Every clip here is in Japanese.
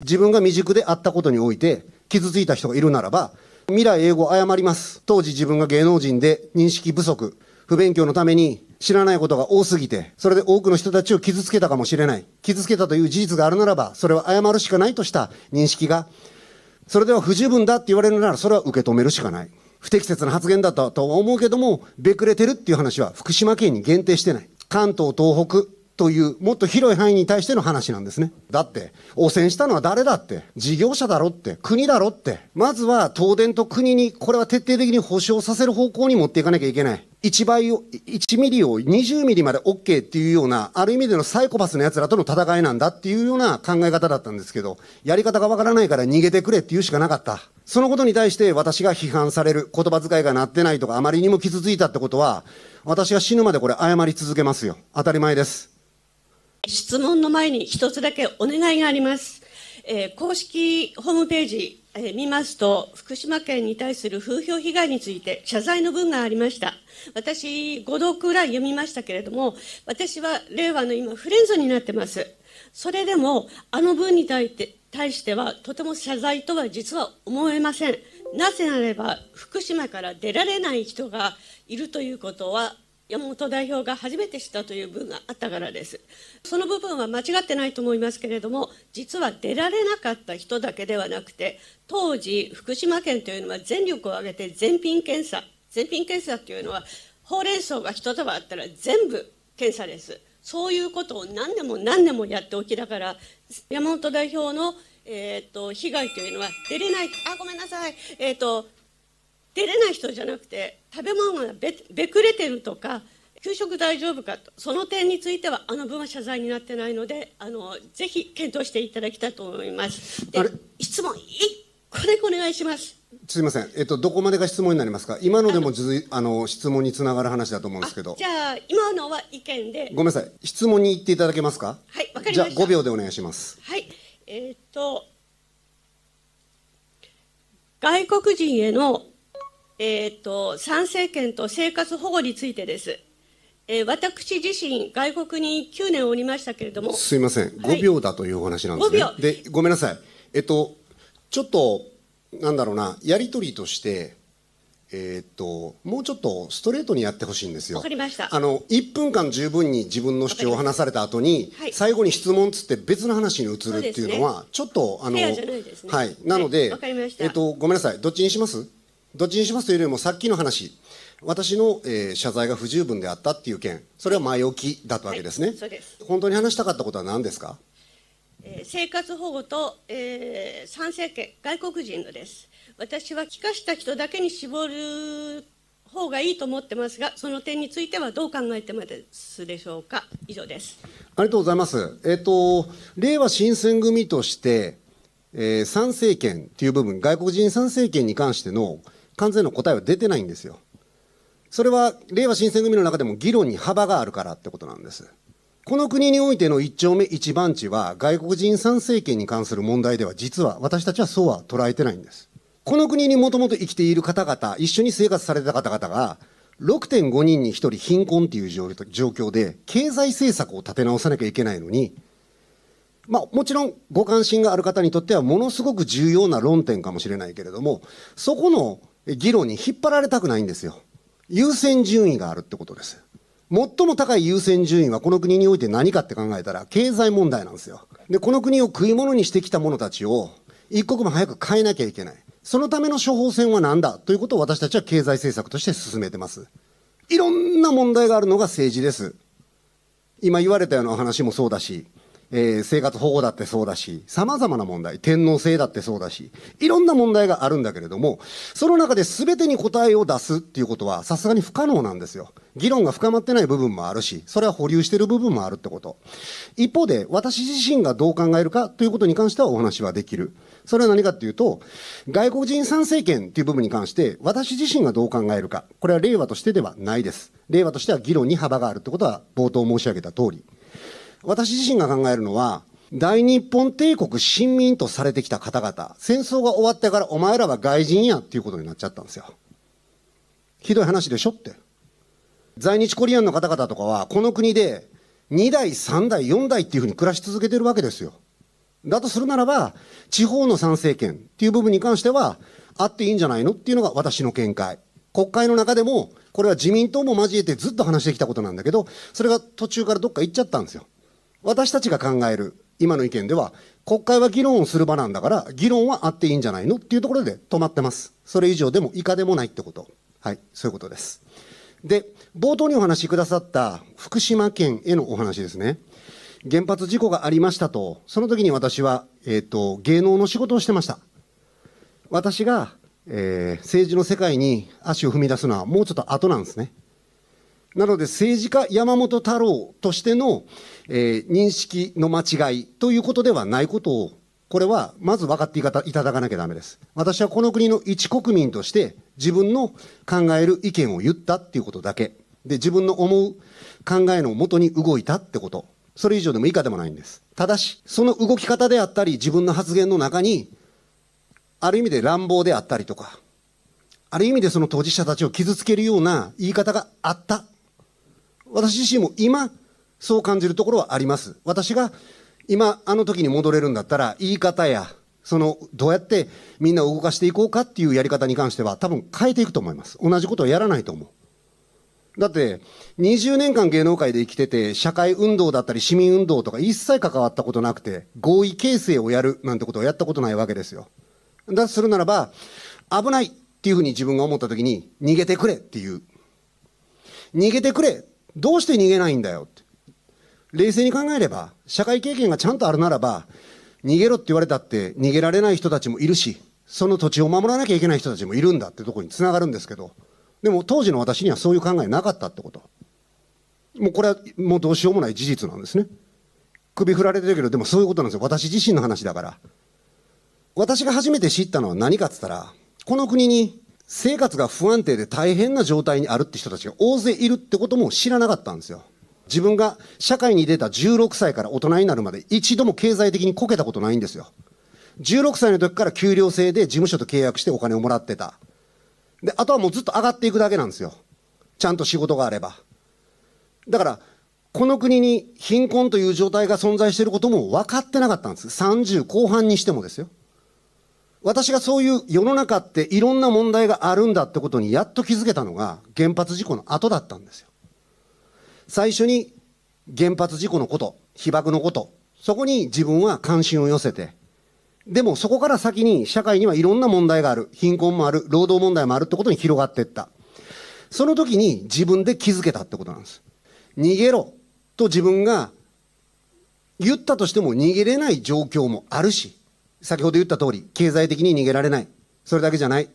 自分が未熟であったことにおいて、傷ついた人がいるならば、未来英語謝ります。当時自分が芸能人で認識不足、不勉強のために知らないことが多すぎて、それで多くの人たちを傷つけたかもしれない。傷つけたという事実があるならば、それは謝るしかないとした認識が、それでは不十分だって言われるなら、それは受け止めるしかない。不適切な発言だったとは思うけども、べくれてるっていう話は福島県に限定してない。関東、東北、というもっと広い範囲に対しての話なんですね。だって、汚染したのは誰だって、事業者だろって、国だろって、まずは東電と国にこれは徹底的に保証させる方向に持っていかなきゃいけない。1倍を、1ミリを20ミリまで OK っていうような、ある意味でのサイコパスの奴らとの戦いなんだっていうような考え方だったんですけど、やり方がわからないから逃げてくれっていうしかなかった。そのことに対して私が批判される、言葉遣いがなってないとか、あまりにも傷ついたってことは、私が死ぬまでこれ謝り続けますよ。当たり前です。質問の前に一つだけお願いがあります。えー、公式ホームページ、えー、見ますと、福島県に対する風評被害について謝罪の文がありました。私、5度くらい読みましたけれども、私は令和の今、フレンズになってます。それでも、あの文に対して対しては、とても謝罪とは実は思えません。なぜならば、福島から出られない人がいるということは、山本代表が初めて知ったという文があったからですその部分は間違ってないと思いますけれども実は出られなかった人だけではなくて当時福島県というのは全力を挙げて全品検査全品検査というのはほうれん草が一束あったら全部検査ですそういうことを何年も何年もやっておきながら山本代表のえーと、被害というのは出れないあごめんなさい、えーと出れない人じゃなくて食べ物がべべくれてるとか給食大丈夫かとその点についてはあの分は謝罪になってないのであのぜひ検討していただきたいと思いますで質問1個だお願いしますすみません、えっと、どこまでが質問になりますか今のでもあの質問につながる話だと思うんですけどじゃあ今のは意見でごめんなさい質問に行っていただけますかはいわかりましたじゃあ5秒でお願いしますはいえー、っと外国人へのえーと、参政権と生活保護についてです。えー、私自身、外国に9年おりましたけれども。すみません、5秒だというお話なんですね。はい、で、ごめんなさい。えっと、ちょっと、なんだろうな、やり取りとして、えー、っと、もうちょっとストレートにやってほしいんですよ。わかりました。あの、1分間十分に自分の主張を話された後に、はい、最後に質問つって別の話に移るっていうのは、ね、ちょっと、あの、はい。なので、はい、えっと、ごめんなさい、どっちにしますどっちにしますというよりも、さっきの話、私の、えー、謝罪が不十分であったっていう件、それは前置きだったわけですね、はい、そうです本当に話したかったことは何ですか、えー、生活保護と、えー、参政権、外国人のです、私は聞かした人だけに絞る方がいいと思ってますが、その点についてはどう考えてますでしょうか、以上です。ありがとうございます。えっ、ー、と、令和新選組として、えー、参政権っていう部分、外国人参政権に関しての、完全の答えは出てないんですよ。それは、令和新選組の中でも議論に幅があるからってことなんです。この国においての一丁目一番地は、外国人参政権に関する問題では、実は私たちはそうは捉えてないんです。この国にもともと生きている方々、一緒に生活された方々が、6.5人に1人貧困っていう状況で、経済政策を立て直さなきゃいけないのに、まあ、もちろんご関心がある方にとってはものすごく重要な論点かもしれないけれども、そこの議論に引っ張られたくないんですよ。優先順位があるってことです。最も高い優先順位はこの国において何かって考えたら経済問題なんですよ。で、この国を食い物にしてきた者たちを一刻も早く変えなきゃいけない。そのための処方箋は何だということを私たちは経済政策として進めてます。いろんな問題があるのが政治です。今言われたようなお話もそうだし、えー、生活保護だってそうだし、様々な問題、天皇制だってそうだし、いろんな問題があるんだけれども、その中で全てに答えを出すっていうことは、さすがに不可能なんですよ。議論が深まってない部分もあるし、それは保留してる部分もあるってこと。一方で、私自身がどう考えるかということに関してはお話はできる。それは何かっていうと、外国人参政権っていう部分に関して、私自身がどう考えるか、これは令和としてではないです。令和としては議論に幅があるってことは、冒頭申し上げた通り。私自身が考えるのは、大日本帝国新民とされてきた方々、戦争が終わってからお前らは外人やっていうことになっちゃったんですよ。ひどい話でしょって。在日コリアンの方々とかは、この国で2代、3代、4代っていうふうに暮らし続けてるわけですよ。だとするならば、地方の参政権っていう部分に関しては、あっていいんじゃないのっていうのが私の見解。国会の中でも、これは自民党も交えてずっと話してきたことなんだけど、それが途中からどっか行っちゃったんですよ。私たちが考える今の意見では、国会は議論をする場なんだから、議論はあっていいんじゃないのっていうところで止まってます。それ以上でも以下でもないってこと。はい、そういうことです。で、冒頭にお話しくださった福島県へのお話ですね。原発事故がありましたと、その時に私は、えっ、ー、と、芸能の仕事をしてました。私が、えー、政治の世界に足を踏み出すのはもうちょっと後なんですね。なので政治家山本太郎としての、えー、認識の間違いということではないことを、これはまず分かっていただかなきゃだめです。私はこの国の一国民として自分の考える意見を言ったっていうことだけ。で、自分の思う考えのもとに動いたってこと。それ以上でも以下でもないんです。ただし、その動き方であったり、自分の発言の中に、ある意味で乱暴であったりとか、ある意味でその当事者たちを傷つけるような言い方があった私自身も今、そう感じるところはあります。私が今、あの時に戻れるんだったら、言い方や、その、どうやってみんなを動かしていこうかっていうやり方に関しては、多分変えていくと思います。同じことをやらないと思う。だって、20年間芸能界で生きてて、社会運動だったり市民運動とか一切関わったことなくて、合意形成をやるなんてことをやったことないわけですよ。だとするならば、危ないっていうふうに自分が思ったときに、逃げてくれっていう。逃げてくれどうして逃げないんだよって冷静に考えれば社会経験がちゃんとあるならば逃げろって言われたって逃げられない人たちもいるしその土地を守らなきゃいけない人たちもいるんだってとこにつながるんですけどでも当時の私にはそういう考えなかったってこともうこれはもうどうしようもない事実なんですね首振られてるけどでもそういうことなんですよ私自身の話だから私が初めて知ったのは何かっつったらこの国に生活が不安定で大変な状態にあるって人たちが大勢いるってことも知らなかったんですよ。自分が社会に出た16歳から大人になるまで一度も経済的にこけたことないんですよ。16歳の時から給料制で事務所と契約してお金をもらってた。で、あとはもうずっと上がっていくだけなんですよ。ちゃんと仕事があれば。だから、この国に貧困という状態が存在していることも分かってなかったんです。30後半にしてもですよ。私がそういう世の中っていろんな問題があるんだってことにやっと気づけたのが原発事故の後だったんですよ。最初に原発事故のこと、被爆のこと、そこに自分は関心を寄せて、でもそこから先に社会にはいろんな問題がある。貧困もある。労働問題もあるってことに広がっていった。その時に自分で気づけたってことなんです。逃げろと自分が言ったとしても逃げれない状況もあるし、先ほど言った通り、経済的に逃げられない。それだけじゃない。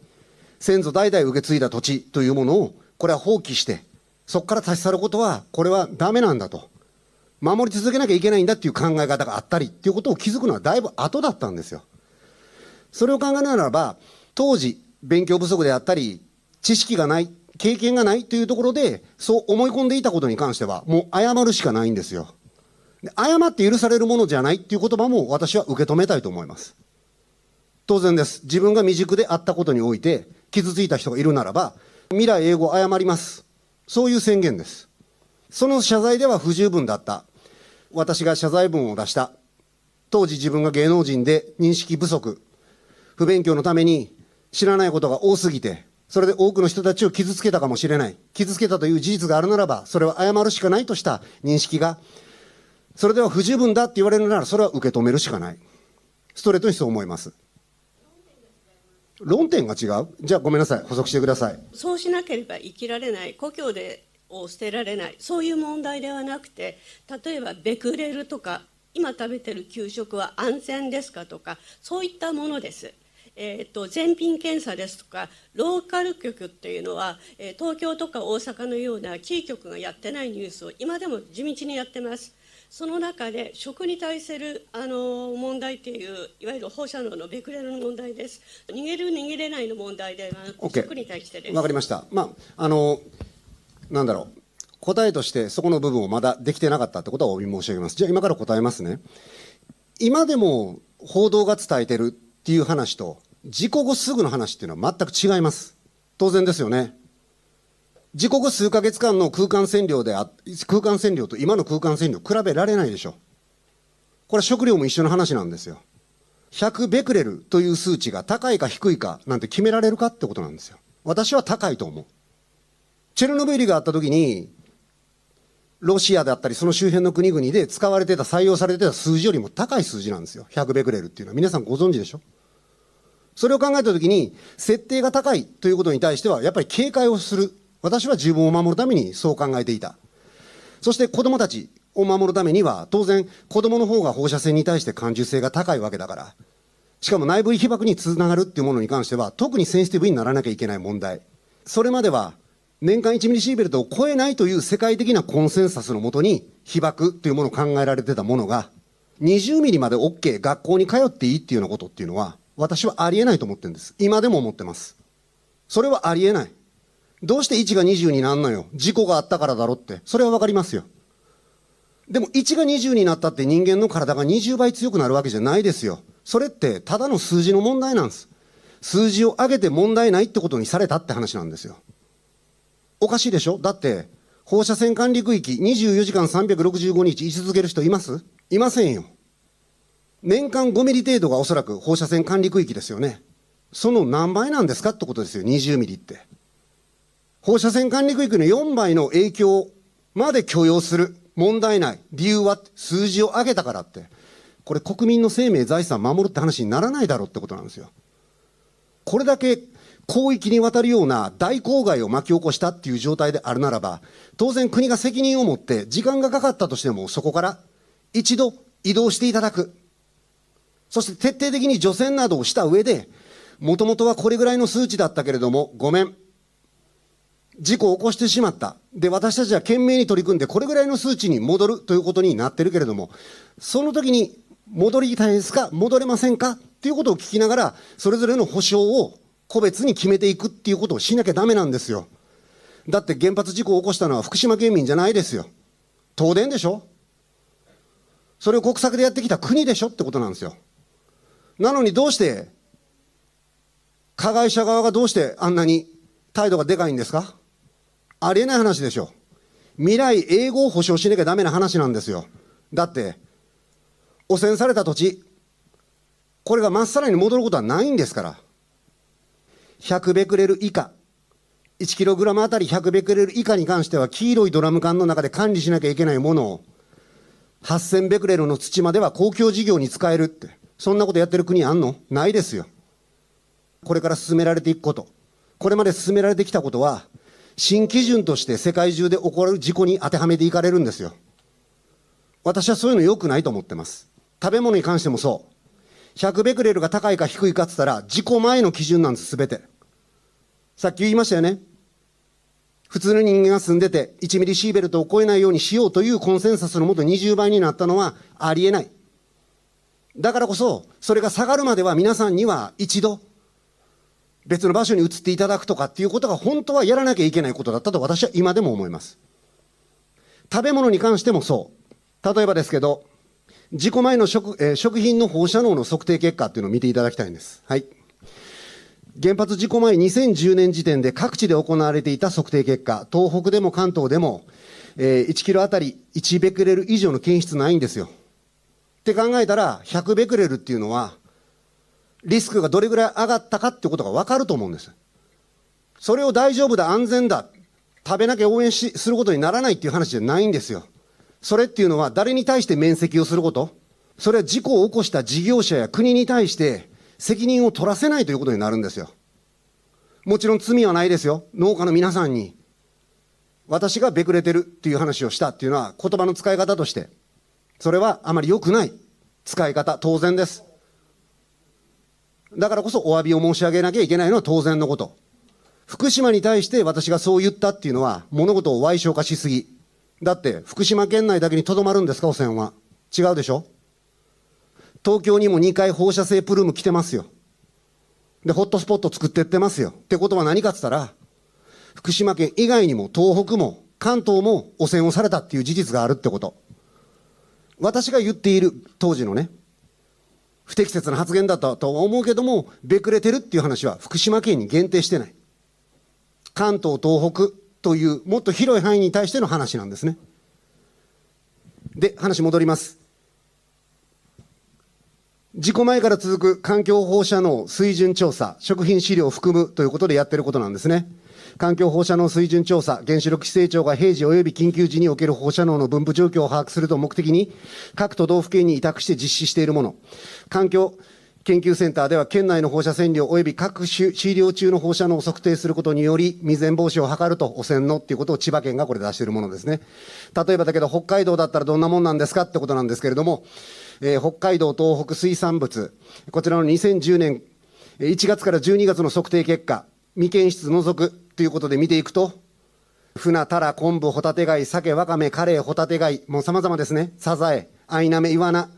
先祖代々受け継いだ土地というものを、これは放棄して、そこから立ち去ることは、これはだめなんだと。守り続けなきゃいけないんだっていう考え方があったりということを気づくのはだいぶ後だったんですよ。それを考えならば、当時、勉強不足であったり、知識がない、経験がないというところで、そう思い込んでいたことに関しては、もう謝るしかないんですよ。誤って許されるものじゃないっていう言葉も私は受け止めたいと思います。当然です。自分が未熟であったことにおいて、傷ついた人がいるならば、未来英語を謝ります。そういう宣言です。その謝罪では不十分だった。私が謝罪文を出した。当時自分が芸能人で認識不足。不勉強のために知らないことが多すぎて、それで多くの人たちを傷つけたかもしれない。傷つけたという事実があるならば、それは謝るしかないとした認識がそれでは不十分だって言われるなら、それは受け止めるしかない。ストレートにそう思います。論点が違うじゃあごめんなさい補足してくださいそうしなければ生きられない故郷でを捨てられないそういう問題ではなくて例えばベクレルとか今食べてる給食は安全ですかとかそういったものです。えーと、と全品検査ですとかローカル局っていうのは、えー、東京とか大阪のようなキー局がやってないニュースを今でも地道にやってます。その中で食に対するあの問題っていういわゆる放射能のベクレルの問題です逃げる逃げれないの問題では、o 食に対してですわかりましたまああのなんだろう答えとしてそこの部分をまだできてなかったってことはお申し上げます。じゃあ今から答えますね。今でも報道が伝えてるっていう話と、事故後すぐの話っていうのは全く違います。当然ですよね。自国数ヶ月間の空間占領であ、空間占領と今の空間占領比べられないでしょ。これ食料も一緒の話なんですよ。100ベクレルという数値が高いか低いかなんて決められるかってことなんですよ。私は高いと思う。チェルノブイリがあったときに、ロシアであったりその周辺の国々で使われてた、採用されてた数字よりも高い数字なんですよ。100ベクレルっていうのは皆さんご存知でしょそれを考えたときに、設定が高いということに対しては、やっぱり警戒をする私は自分を守るためにそう考えていた。そして子供たちを守るためには、当然子供の方が放射線に対して感受性が高いわけだから、しかも内部被曝につながるっていうものに関しては、特にセンシティブにならなきゃいけない問題。それまでは、年間1ミリシーベルトを超えないという世界的なコンセンサスのもとに、被曝というものを考えられてたものが、20ミリまで OK、学校に通っていいっていうようなことっていうのは、私はありえないと思ってるんです。今でも思ってます。それはありえない。どうして1が20になんのよ。事故があったからだろって。それはわかりますよ。でも1が20になったって人間の体が20倍強くなるわけじゃないですよ。それってただの数字の問題なんです。数字を上げて問題ないってことにされたって話なんですよ。おかしいでしょだって、放射線管理区域24時間365日居続ける人いますいませんよ。年間5ミリ程度がおそらく放射線管理区域ですよね。その何倍なんですかってことですよ、20ミリって。放射線管理区域の4倍の影響まで許容する。問題ない。理由は数字を上げたからって。これ国民の生命財産守るって話にならないだろうってことなんですよ。これだけ広域にわたるような大公害を巻き起こしたっていう状態であるならば、当然国が責任を持って時間がかかったとしてもそこから一度移動していただく。そして徹底的に除染などをした上で、もともとはこれぐらいの数値だったけれども、ごめん。事故を起こしてしまった。で、私たちは懸命に取り組んで、これぐらいの数値に戻るということになってるけれども、その時に戻りたいですか戻れませんかっていうことを聞きながら、それぞれの保障を個別に決めていくっていうことをしなきゃダメなんですよ。だって原発事故を起こしたのは福島県民じゃないですよ。東電でしょそれを国策でやってきた国でしょってことなんですよ。なのにどうして、加害者側がどうしてあんなに態度がでかいんですかありえない話でしょ。未来英語を保障しなきゃダメな話なんですよ。だって、汚染された土地、これがまっさらに戻ることはないんですから。100ベクレル以下、1キログラムあたり100ベクレル以下に関しては黄色いドラム缶の中で管理しなきゃいけないものを、8000ベクレルの土までは公共事業に使えるって。そんなことやってる国あんのないですよ。これから進められていくこと。これまで進められてきたことは、新基準として世界中で起こる事故に当てはめていかれるんですよ。私はそういうの良くないと思ってます。食べ物に関してもそう。100ベクレルが高いか低いかって言ったら、事故前の基準なんです、すべて。さっき言いましたよね。普通の人間が住んでて、1ミリシーベルトを超えないようにしようというコンセンサスのもと20倍になったのはありえない。だからこそ、それが下がるまでは皆さんには一度、別の場所に移っていただくとかっていうことが本当はやらなきゃいけないことだったと私は今でも思います。食べ物に関してもそう。例えばですけど、事故前の食,、えー、食品の放射能の測定結果っていうのを見ていただきたいんです。はい。原発事故前2010年時点で各地で行われていた測定結果、東北でも関東でも、えー、1キロあたり1ベクレル以上の検出ないんですよ。って考えたら、100ベクレルっていうのは、リスクがどれぐらい上がったかってことが分かると思うんです。それを大丈夫だ、安全だ、食べなきゃ応援しすることにならないっていう話じゃないんですよ。それっていうのは誰に対して面積をすること、それは事故を起こした事業者や国に対して責任を取らせないということになるんですよ。もちろん罪はないですよ。農家の皆さんに。私がべくれてるっていう話をしたっていうのは言葉の使い方として。それはあまり良くない使い方、当然です。だからこそお詫びを申し上げなきゃいけないのは当然のこと。福島に対して私がそう言ったっていうのは物事を歪償化しすぎ。だって福島県内だけにとどまるんですか、汚染は。違うでしょ東京にも2回放射性プルーム来てますよ。で、ホットスポット作ってってますよ。ってことは何かって言ったら、福島県以外にも東北も関東も汚染をされたっていう事実があるってこと。私が言っている、当時のね、不適切な発言だったとは思うけども、べくれてるっていう話は福島県に限定してない。関東、東北というもっと広い範囲に対しての話なんですね。で、話戻ります。事故前から続く環境放射能水準調査、食品飼料を含むということでやってることなんですね。環境放射能水準調査、原子力規制庁が平時及び緊急時における放射能の分布状況を把握すると目的に、各都道府県に委託して実施しているもの。環境研究センターでは県内の放射線量及び各種治療中の放射能を測定することにより未然防止を図ると汚染のっていうことを千葉県がこれ出しているものですね。例えばだけど北海道だったらどんなもんなんですかってことなんですけれども、えー、北海道東北水産物、こちらの2010年1月から12月の測定結果、未検出除くということで見ていくと、船、タラ、昆布、ホタテ貝、鮭、ワカメ、カレイ、ホタテ貝、もうざまですね。サザエ、アイナメ、イワナ、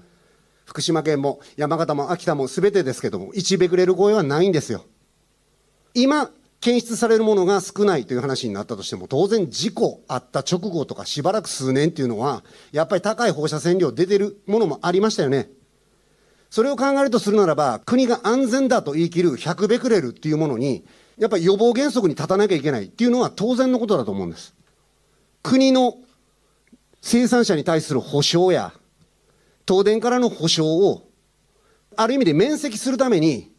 福島県も山形も秋田も全てですけども、1ベクレル超えはないんですよ。今、検出されるものが少ないという話になったとしても、当然事故あった直後とかしばらく数年っていうのは、やっぱり高い放射線量出てるものもありましたよね。それを考えるとするならば、国が安全だと言い切る100ベクレルっていうものに、やっぱり予防原則に立たなきゃいけないっていうのは当然のことだと思うんです。国の生産者に対する保償や、東電からの保償を、ある意味で面積するために、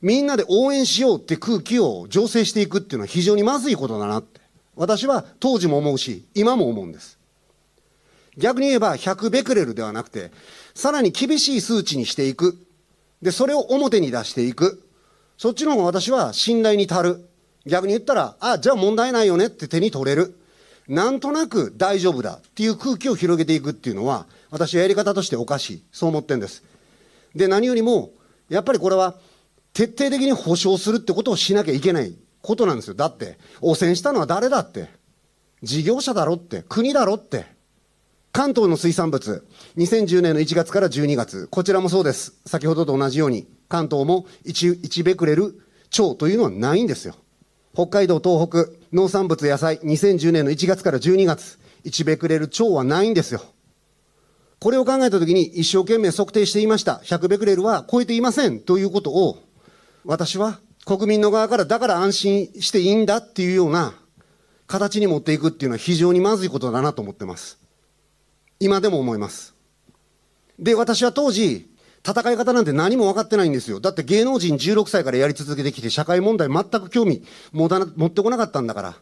みんなで応援しようって空気を醸成していくっていうのは非常にまずいことだなって。私は当時も思うし、今も思うんです。逆に言えば100ベクレルではなくて、さらに厳しい数値にしていく。で、それを表に出していく。そっちの方が私は信頼に足る。逆に言ったら、あ、じゃあ問題ないよねって手に取れる。なんとなく大丈夫だっていう空気を広げていくっていうのは、私はやり方としておかしい。そう思ってんです。で、何よりも、やっぱりこれは、徹底的に保証するってことをしなきゃいけないことなんですよ。だって、汚染したのは誰だって。事業者だろって、国だろって。関東の水産物、2010年の1月から12月、こちらもそうです。先ほどと同じように、関東も 1, ベクレル超というのはないんですよ。北海道、東北、農産物、野菜、2010年の1月から12月、1ベクレル超はないんですよ。これを考えたときに一生懸命測定していました。100ベクレルは超えていませんということを、私は国民の側からだから安心していいんだっていうような形に持っていくっていうのは非常にまずいことだなと思ってます。今でも思いますで私は当時戦い方なんて何も分かってないんですよだって芸能人16歳からやり続けてきて社会問題全く興味持たな持ってこなかったんだから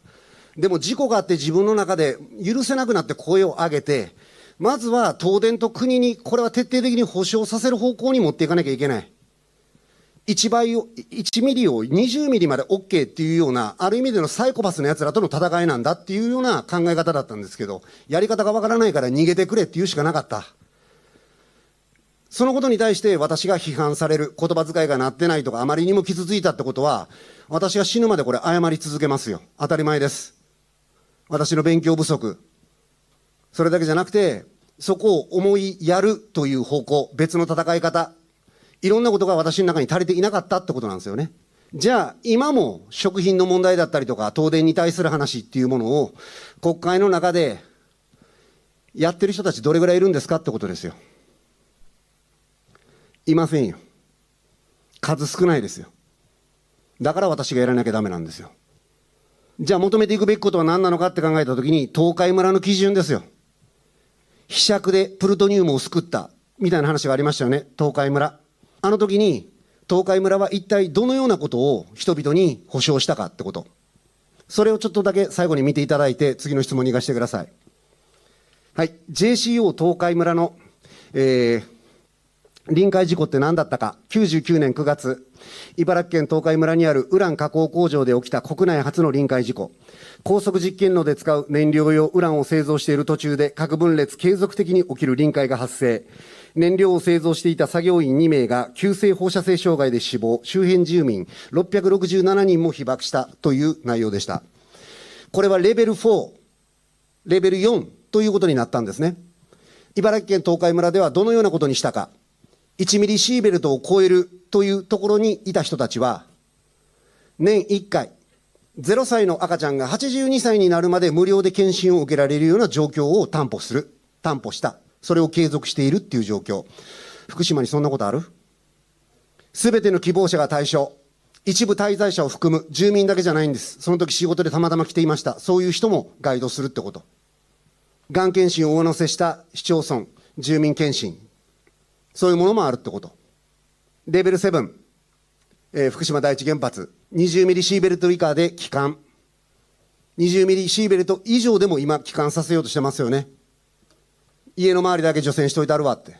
でも事故があって自分の中で許せなくなって声を上げてまずは東電と国にこれは徹底的に保障させる方向に持っていかなきゃいけない1倍を、1ミリを20ミリまで OK っていうような、ある意味でのサイコパスの奴らとの戦いなんだっていうような考え方だったんですけど、やり方がわからないから逃げてくれっていうしかなかった。そのことに対して私が批判される、言葉遣いがなってないとか、あまりにも傷ついたってことは、私が死ぬまでこれ謝り続けますよ。当たり前です。私の勉強不足。それだけじゃなくて、そこを思いやるという方向、別の戦い方、いろんなことが私の中に足りていなかったってことなんですよね。じゃあ、今も食品の問題だったりとか、東電に対する話っていうものを、国会の中でやってる人たちどれぐらいいるんですかってことですよ。いませんよ。数少ないですよ。だから私がやらなきゃだめなんですよ。じゃあ求めていくべきことは何なのかって考えたときに、東海村の基準ですよ。被釈でプルトニウムをすくった、みたいな話がありましたよね、東海村。あの時に東海村は一体どのようなことを人々に保障したかってこと。それをちょっとだけ最後に見ていただいて、次の質問に行かせてください。はい。JCO 東海村の、えー、臨海事故って何だったか。99年9月、茨城県東海村にあるウラン加工工場で起きた国内初の臨海事故。高速実験炉で使う燃料用ウランを製造している途中で核分裂継続的に起きる臨界が発生。燃料を製造していた作業員2名が急性放射性障害で死亡、周辺住民667人も被爆したという内容でした。これはレベル4、レベル4ということになったんですね。茨城県東海村ではどのようなことにしたか。1ミリシーベルトを超えるというところにいた人たちは、年1回、0歳の赤ちゃんが82歳になるまで無料で検診を受けられるような状況を担保する、担保したそれを継続しているっていう状況。福島にそんなことあるすべての希望者が対象。一部滞在者を含む住民だけじゃないんです。その時仕事でたまたま来ていました。そういう人もガイドするってこと。がん検診を上乗せした市町村、住民検診。そういうものもあるってこと。レベル7、えー、福島第一原発。20ミリシーベルト以下で帰還。20ミリシーベルト以上でも今帰還させようとしてますよね。家の周りだけ除染しといたるわって。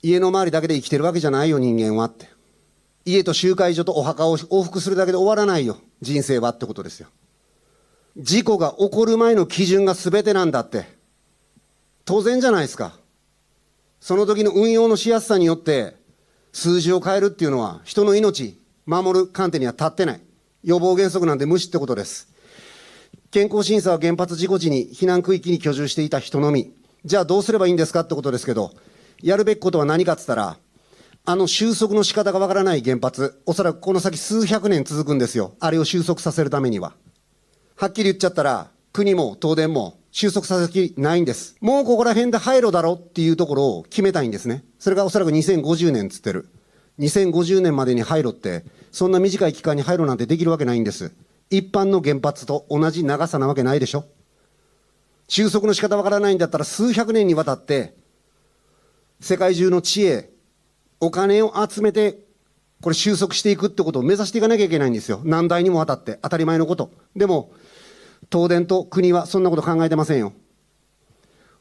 家の周りだけで生きてるわけじゃないよ、人間はって。家と集会所とお墓を往復するだけで終わらないよ、人生はってことですよ。事故が起こる前の基準が全てなんだって。当然じゃないですか。その時の運用のしやすさによって、数字を変えるっていうのは、人の命、守る観点には立ってない。予防原則なんで無視ってことです。健康審査は原発事故時に避難区域に居住していた人のみ。じゃあどうすればいいんですかってことですけど、やるべきことは何かって言ったら、あの収束の仕方がわからない原発、おそらくこの先数百年続くんですよ。あれを収束させるためには。はっきり言っちゃったら、国も東電も収束させきないんです。もうここら辺で廃炉だろっていうところを決めたいんですね。それがおそらく2050年つってる。2050年までに廃炉って、そんな短い期間に廃炉なんてできるわけないんです。一般の原発と同じ長さなわけないでしょ。収束の仕方わからないんだったら数百年にわたって、世界中の知恵、お金を集めて、これ収束していくってことを目指していかなきゃいけないんですよ。何代にもわたって。当たり前のこと。でも、東電と国はそんなこと考えてませんよ。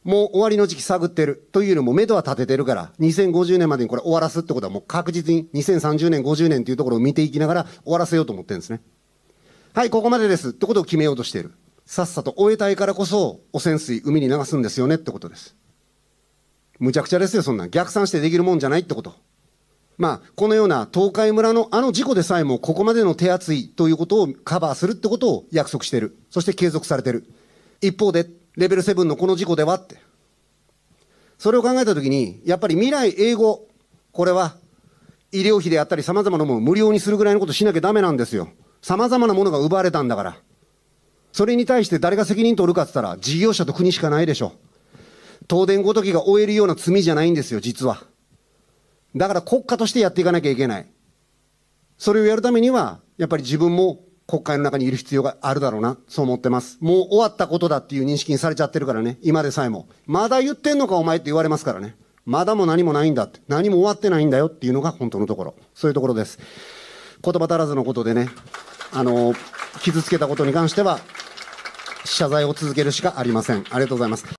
もう終わりの時期探ってる。というのも、目処は立ててるから、2050年までにこれ終わらすってことはもう確実に2030年、50年っていうところを見ていきながら終わらせようと思ってるんですね。はい、ここまでです。ってことを決めようとしている。さっさと終えたいからこそ、汚染水海に流すんですよねってことです。むちゃくちゃですよ、そんな逆算してできるもんじゃないってこと。まあ、このような東海村のあの事故でさえもここまでの手厚いということをカバーするってことを約束してる。そして継続されてる。一方で、レベル7のこの事故ではって。それを考えたときに、やっぱり未来英語、これは医療費であったり様々なものを無料にするぐらいのことしなきゃダメなんですよ。様々なものが奪われたんだから。それに対して誰が責任取るかって言ったら、事業者と国しかないでしょ。東電ごときが負えるような罪じゃないんですよ、実は。だから国家としてやっていかなきゃいけない。それをやるためには、やっぱり自分も国会の中にいる必要があるだろうな、そう思ってます。もう終わったことだっていう認識にされちゃってるからね、今でさえも。まだ言ってんのかお前って言われますからね。まだも何もないんだって。何も終わってないんだよっていうのが本当のところ。そういうところです。言葉足らずのことでね。あの、傷つけたことに関しては、謝罪を続けるしかありません。ありがとうございます。